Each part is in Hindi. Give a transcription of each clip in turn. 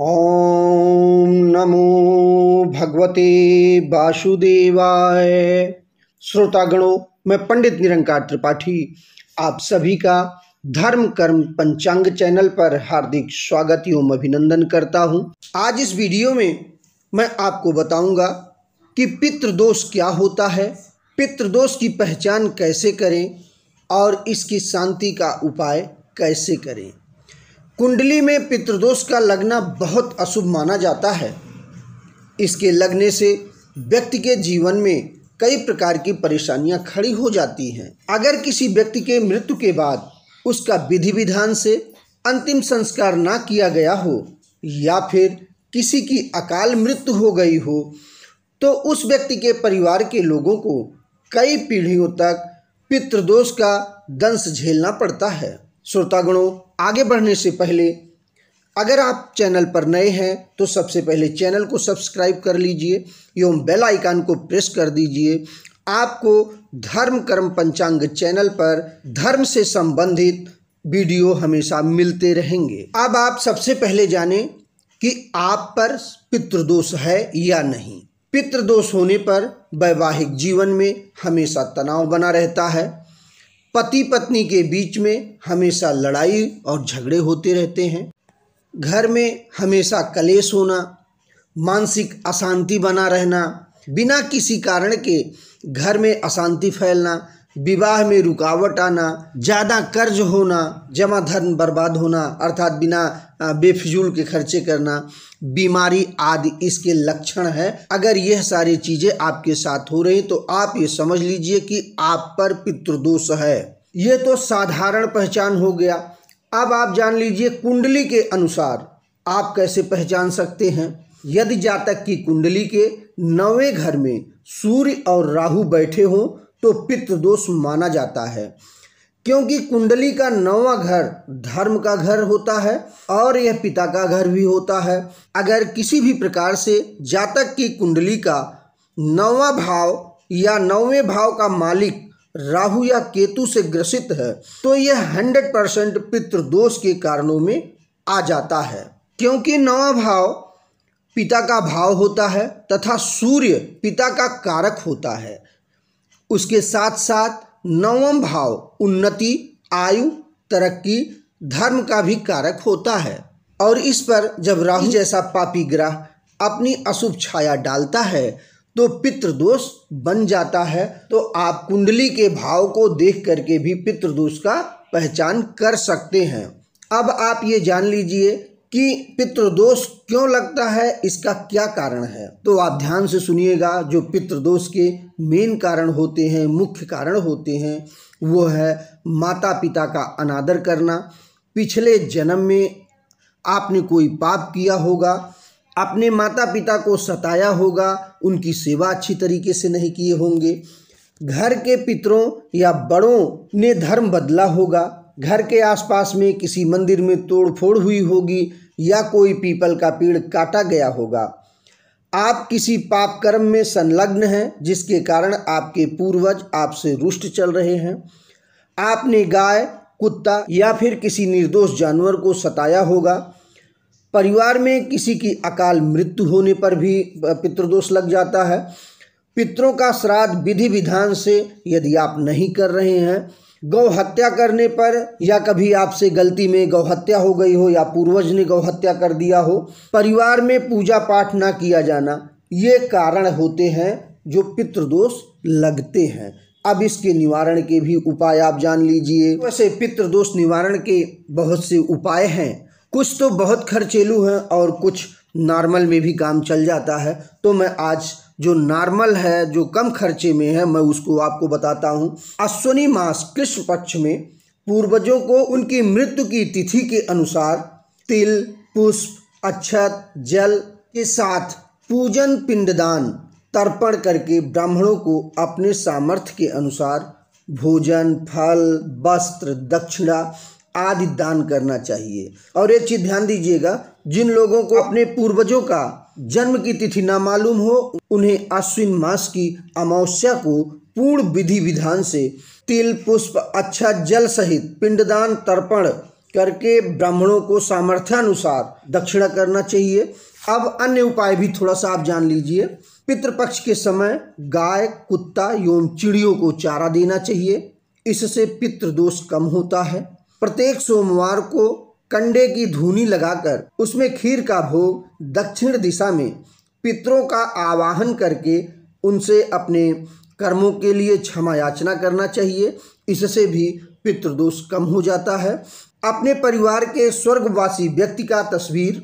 ओम नमो भगवते वासुदेवाय श्रोतागणों मैं पंडित निरंकार त्रिपाठी आप सभी का धर्म कर्म पंचांग चैनल पर हार्दिक स्वागत एवं अभिनंदन करता हूं। आज इस वीडियो में मैं आपको बताऊंगा कि पितृदोष क्या होता है पितृदोष की पहचान कैसे करें और इसकी शांति का उपाय कैसे करें कुंडली में पितृदोष का लगना बहुत अशुभ माना जाता है इसके लगने से व्यक्ति के जीवन में कई प्रकार की परेशानियां खड़ी हो जाती हैं अगर किसी व्यक्ति के मृत्यु के बाद उसका विधि विधान से अंतिम संस्कार ना किया गया हो या फिर किसी की अकाल मृत्यु हो गई हो तो उस व्यक्ति के परिवार के लोगों को कई पीढ़ियों तक पितृदोष का दंश झेलना पड़ता है श्रोतागणों आगे बढ़ने से पहले अगर आप चैनल पर नए हैं तो सबसे पहले चैनल को सब्सक्राइब कर लीजिए एवं बेल आइकन को प्रेस कर दीजिए आपको धर्म कर्म पंचांग चैनल पर धर्म से संबंधित वीडियो हमेशा मिलते रहेंगे अब आप सबसे पहले जानें कि आप पर पितृदोष है या नहीं पितृदोष होने पर वैवाहिक जीवन में हमेशा तनाव बना रहता है पति पत्नी के बीच में हमेशा लड़ाई और झगड़े होते रहते हैं घर में हमेशा कलेश होना मानसिक अशांति बना रहना बिना किसी कारण के घर में अशांति फैलना विवाह में रुकावट आना ज़्यादा कर्ज होना जमा धन बर्बाद होना अर्थात बिना बेफिजूल के खर्चे करना बीमारी आदि इसके लक्षण है अगर यह सारी चीज़ें आपके साथ हो रही तो आप ये समझ लीजिए कि आप पर पितृदोष है ये तो साधारण पहचान हो गया अब आप जान लीजिए कुंडली के अनुसार आप कैसे पहचान सकते हैं यदि जातक की कुंडली के नवे घर में सूर्य और राहु बैठे हों तो पितृदोष माना जाता है क्योंकि कुंडली का नौवा घर धर्म का घर होता है और यह पिता का घर भी होता है अगर किसी भी प्रकार से जातक की कुंडली का नौवा भाव या नौवें भाव का मालिक राहु या केतु से ग्रसित है तो यह हंड्रेड परसेंट पितृदोष के कारणों में आ जाता है क्योंकि नवा भाव पिता का भाव होता है तथा सूर्य पिता का कारक होता है उसके साथ साथ नवम भाव उन्नति आयु तरक्की धर्म का भी कारक होता है और इस पर जब राहु जैसा पापी ग्रह अपनी अशुभ छाया डालता है तो पितृदोष बन जाता है तो आप कुंडली के भाव को देख करके भी पितृदोष का पहचान कर सकते हैं अब आप ये जान लीजिए कि पितृदोष क्यों लगता है इसका क्या कारण है तो आप ध्यान से सुनिएगा जो पितृदोष के मेन कारण होते हैं मुख्य कारण होते हैं वो है माता पिता का अनादर करना पिछले जन्म में आपने कोई पाप किया होगा अपने माता पिता को सताया होगा उनकी सेवा अच्छी तरीके से नहीं किए होंगे घर के पितरों या बड़ों ने धर्म बदला होगा घर के आसपास में किसी मंदिर में तोड़फोड़ हुई होगी या कोई पीपल का पेड़ काटा गया होगा आप किसी पाप कर्म में संलग्न हैं जिसके कारण आपके पूर्वज आपसे रुष्ट चल रहे हैं आपने गाय कुत्ता या फिर किसी निर्दोष जानवर को सताया होगा परिवार में किसी की अकाल मृत्यु होने पर भी पितृदोष लग जाता है पितरों का श्राद्ध विधि विधान से यदि आप नहीं कर रहे हैं गौ हत्या करने पर या कभी आपसे गलती में गौ हत्या हो गई हो या पूर्वज ने गौ हत्या कर दिया हो परिवार में पूजा पाठ ना किया जाना ये कारण होते हैं जो पितृदोष लगते हैं अब इसके निवारण के भी उपाय आप जान लीजिए वैसे पितृदोष निवारण के बहुत से उपाय हैं कुछ तो बहुत खर्चेलू हैं और कुछ नॉर्मल में भी काम चल जाता है तो मैं आज जो नॉर्मल है जो कम खर्चे में है मैं उसको आपको बताता हूँ अश्वनी मास कृष्ण पक्ष में पूर्वजों को उनकी मृत्यु की तिथि के अनुसार तिल पुष्प अक्षत जल के साथ पूजन पिंडदान तर्पण करके ब्राह्मणों को अपने सामर्थ्य के अनुसार भोजन फल वस्त्र दक्षिणा आदि दान करना चाहिए और एक चीज ध्यान दीजिएगा जिन लोगों को अपने पूर्वजों का जन्म की तिथि ना मालूम हो उन्हें अश्विन मास की अमावस्या को पूर्ण विधि विधान से तिल पुष्प अच्छा जल सहित पिंडदान तर्पण करके ब्राह्मणों को सामर्थ्यानुसार दक्षिणा करना चाहिए अब अन्य उपाय भी थोड़ा सा आप जान लीजिए पितृपक्ष के समय गाय कुत्ता एवं चिड़ियों को चारा देना चाहिए इससे पितृदोष कम होता है प्रत्येक सोमवार को कंडे की धुनी लगाकर उसमें खीर का भोग दक्षिण दिशा में पितरों का आवाहन करके उनसे अपने कर्मों के लिए क्षमा याचना करना चाहिए इससे भी पितृदोष कम हो जाता है अपने परिवार के स्वर्गवासी व्यक्ति का तस्वीर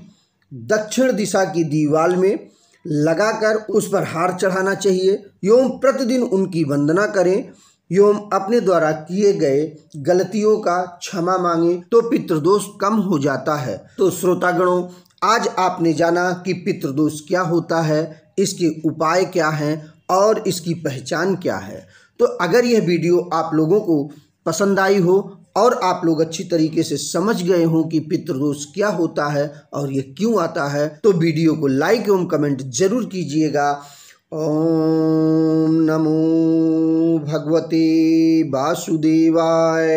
दक्षिण दिशा की दीवार में लगाकर उस पर हार चढ़ाना चाहिए एवं प्रतिदिन उनकी वंदना करें एवं अपने द्वारा किए गए गलतियों का क्षमा मांगे तो पितृदोष कम हो जाता है तो श्रोतागणों आज आपने जाना कि पितृदोष क्या होता है इसके उपाय क्या हैं और इसकी पहचान क्या है तो अगर यह वीडियो आप लोगों को पसंद आई हो और आप लोग अच्छी तरीके से समझ गए हों कि पितृदोष क्या होता है और ये क्यों आता है तो वीडियो को लाइक एवं कमेंट जरूर कीजिएगा ॐ नमो भगवती वासुदेवाय